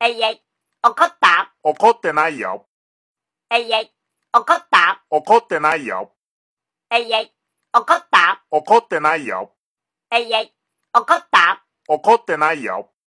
えいえい、怒った怒ってないよ。えいえい、怒った怒ってないよ。えいえい、怒った怒ってないよ。えいえい、怒った怒ってないよ。